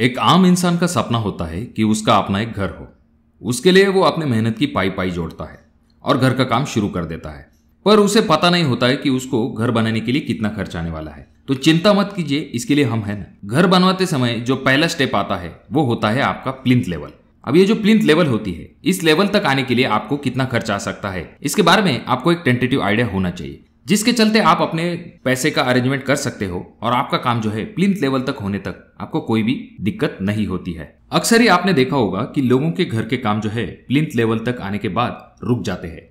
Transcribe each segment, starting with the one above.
एक आम इंसान का सपना होता है कि उसका अपना एक घर हो उसके लिए वो अपने मेहनत की पाई पाई जोड़ता है और घर का काम शुरू कर देता है पर उसे पता नहीं होता है कि उसको घर बनाने के लिए कितना खर्च आने वाला है तो चिंता मत कीजिए इसके लिए हम है ना घर बनवाते समय जो पहला स्टेप आता है वो होता है आपका प्लिंथ लेवल अब ये जो प्लिंथ लेवल होती है इस लेवल तक आने के लिए आपको कितना खर्च आ सकता है इसके बारे में आपको एक टेंटेटिव आइडिया होना चाहिए जिसके चलते आप अपने पैसे का अरेंजमेंट कर सकते हो और आपका काम जो है प्लिंथ लेवल तक होने तक आपको कोई भी दिक्कत नहीं होती है अक्सर ही आपने देखा होगा कि लोगों के घर के काम जो है प्लिंथ लेवल तक आने के बाद रुक जाते हैं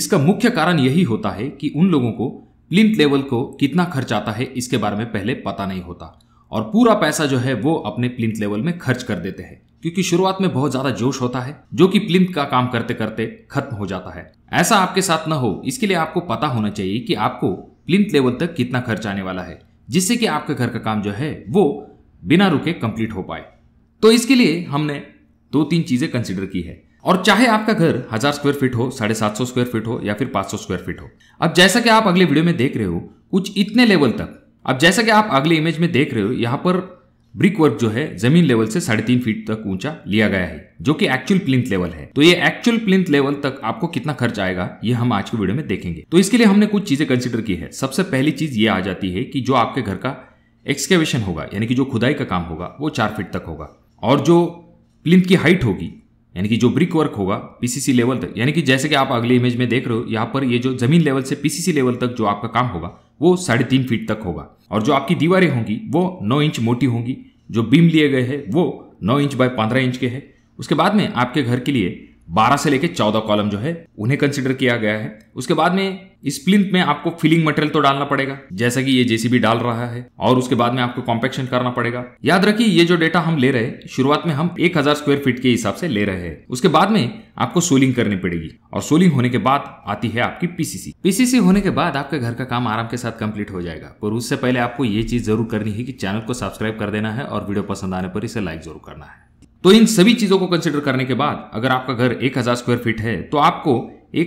इसका मुख्य कारण यही होता है कि उन लोगों को प्लिंथ लेवल को कितना खर्च आता है इसके बारे में पहले पता नहीं होता और पूरा पैसा जो है वो अपने प्लिंथ लेवल में खर्च कर देते हैं क्योंकि शुरुआत में बहुत ज्यादा जोश होता है जो कि प्लिंथ का काम करते करते खत्म हो जाता है ऐसा आपके साथ न हो इसके लिए आपको पता होना चाहिए कि आपको प्लिंथ लेवल तक कितना खर्च आने वाला है जिससे कि आपके घर का काम जो है वो बिना रुके कंप्लीट हो पाए तो इसके लिए हमने दो तीन चीजें कंसिडर की है और चाहे आपका घर हजार स्क्वायर फीट हो साढ़े सात सौ स्क्वायर फीट हो या फिर पांच सौ स्क्वायर फीट हो अब जैसा कि आप अगले वीडियो में देख रहे हो कुछ इतने लेवल तक अब जैसा कि आप अगले इमेज में देख रहे हो यहाँ पर ब्रिक वर्क जो है जमीन लेवल से साढ़े तीन फीट तक ऊंचा लिया गया है जो कि एक्चुअल प्लिंथ लेवल है तो ये एक्चुअल प्लिंथ लेवल तक आपको कितना खर्च आएगा ये हम आज के वीडियो में देखेंगे तो इसके लिए हमने कुछ चीजें कंसिडर की है सबसे पहली चीज ये आ जाती है कि जो आपके घर का एक्सकेवेशन होगा यानी कि जो खुदाई का काम होगा वो चार फीट तक होगा और जो प्लिंथ की हाइट होगी यानी कि जो ब्रिक वर्क होगा पीसीसी लेवल तक यानी कि जैसे कि आप अगले इमेज में देख रहे हो यहाँ पर ये जो जमीन लेवल से पीसीसी लेवल तक जो आपका काम होगा वो साढ़े तीन फीट तक होगा और जो आपकी दीवारें होंगी वो नौ इंच मोटी होंगी जो बीम लिए गए हैं वो नौ इंच बाय पंद्रह इंच के हैं उसके बाद में आपके घर के लिए 12 से लेकर 14 कॉलम जो है उन्हें कंसिडर किया गया है उसके बाद में इस प्लिंथ में आपको फिलिंग मटेरियल तो डालना पड़ेगा जैसा कि ये जेसीबी डाल रहा है और उसके बाद में आपको कॉम्पेक्शन करना पड़ेगा याद रखिए ये जो डेटा हम ले रहे हैं शुरुआत में हम 1000 स्क्वायर फीट के हिसाब से ले रहे हैं उसके बाद में आपको सोलिंग करनी पड़ेगी और सोलिंग होने के बाद आती है आपकी पीसीसी पीसीसी होने के बाद आपके घर का काम आराम के साथ कंप्लीट हो जाएगा पर उससे पहले आपको ये चीज जरूर करनी है कि चैनल को सब्सक्राइब कर देना है और वीडियो पसंद आने पर इसे लाइक जरूर करना है तो इन सभी चीजों को कंसिडर करने के बाद अगर आपका घर हजार स्क्वायर फीट है तो आपको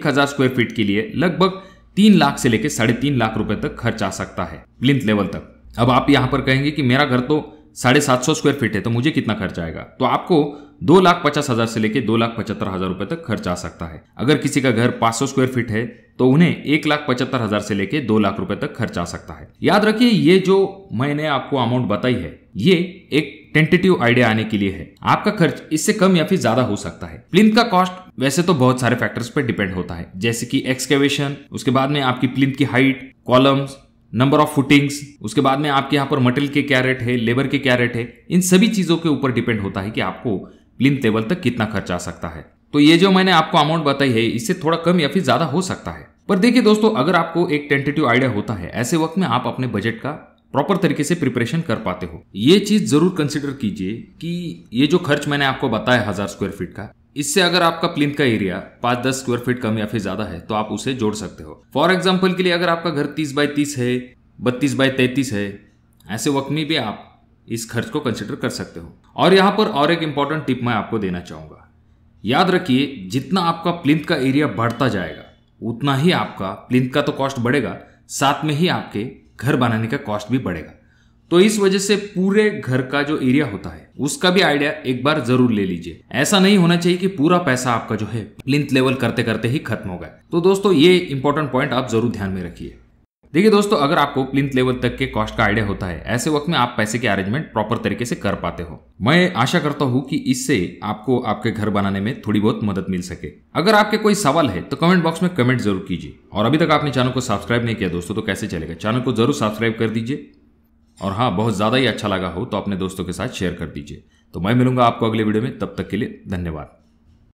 हजार स्क्वायर फीट के लिए लगभग तीन लाख से लेकर साढ़े तीन लाख रुपए तक खर्च आ सकता है प्लिंथ लेवल तक अब आप यहां पर कहेंगे कि मेरा घर तो साढ़े सात सौ स्क्वायर फीट है तो मुझे कितना खर्च आएगा तो आपको दो लाख पचास हजार से लेकर दो लाख पचहत्तर हजार रुपए तक खर्च आ सकता है अगर किसी का घर पांच सौ स्क्वायर फीट है तो उन्हें एक लाख पचहत्तर हजार से लेकर दो लाख रुपए तक खर्च आ सकता है याद रखिए ये जो मैंने आपको अमाउंट बताई है ये एक टेंटेटिव आइडिया आने के लिए है आपका खर्च इससे कम या फिर ज्यादा हो सकता है प्लिंथ का कॉस्ट वैसे तो बहुत सारे फैक्टर्स पर डिपेंड होता है जैसे कि एक्सकेवेशन उसके बाद में आपकी प्लिंथ की height columns number of footings उसके बाद में आपके यहाँ पर मटेरियल के क्या रेट है लेबर के क्या रेट है इन सभी चीजों के ऊपर डिपेंड होता है कि आपको प्लिंथ लेवल तक कितना खर्च आ सकता है तो ये जो मैंने आपको अमाउंट बताई है इससे थोड़ा कम या फिर ज्यादा हो सकता है पर देखिए दोस्तों अगर आपको एक टेंटेटिव आइडिया होता है ऐसे वक्त में आप अपने बजट का प्रॉपर तरीके से प्रिपरेशन कर पाते हो ये चीज जरूर कंसिडर कीजिए कि ये जो खर्च मैंने आपको बताया हजार स्क्वायर फीट का इससे अगर आपका प्लिंथ का एरिया पांच दस स्क्वायर फीट कम या फिर ज्यादा है तो आप उसे जोड़ सकते हो फॉर एग्जाम्पल के लिए अगर आपका घर तीस बाय तीस है बत्तीस बाय तैतीस है ऐसे वक्त में भी आप इस खर्च को कंसिडर कर सकते हो और यहाँ पर और एक इम्पोर्टेंट टिप मैं आपको देना चाहूंगा याद रखिए जितना आपका प्लिंथ का एरिया बढ़ता जाएगा उतना ही आपका प्लिंथ का तो कॉस्ट बढ़ेगा साथ में ही आपके घर बनाने का कॉस्ट भी बढ़ेगा तो इस वजह से पूरे घर का जो एरिया होता है उसका भी आइडिया एक बार जरूर ले लीजिए ऐसा नहीं होना चाहिए कि पूरा पैसा आपका जो है प्लिंथ लेवल करते करते ही खत्म हो गए तो दोस्तों ये इंपॉर्टेंट पॉइंट आप जरूर ध्यान में रखिए देखिए दोस्तों अगर आपको प्लिंथ लेवल तक के कॉस्ट का आइडिया होता है ऐसे वक्त में आप पैसे के अरेंजमेंट प्रॉपर तरीके से कर पाते हो मैं आशा करता हूँ कि इससे आपको आपके घर बनाने में थोड़ी बहुत मदद मिल सके अगर आपके कोई सवाल है तो कमेंट बॉक्स में कमेंट जरूर कीजिए और अभी तक आपने चैनल को सब्सक्राइब नहीं किया दोस्तों तो कैसे चलेगा चैनल को जरूर सब्सक्राइब कर दीजिए और हाँ बहुत ज़्यादा ही अच्छा लगा हो तो अपने दोस्तों के साथ शेयर कर दीजिए तो मैं मिलूंगा आपको अगले वीडियो में तब तक के लिए धन्यवाद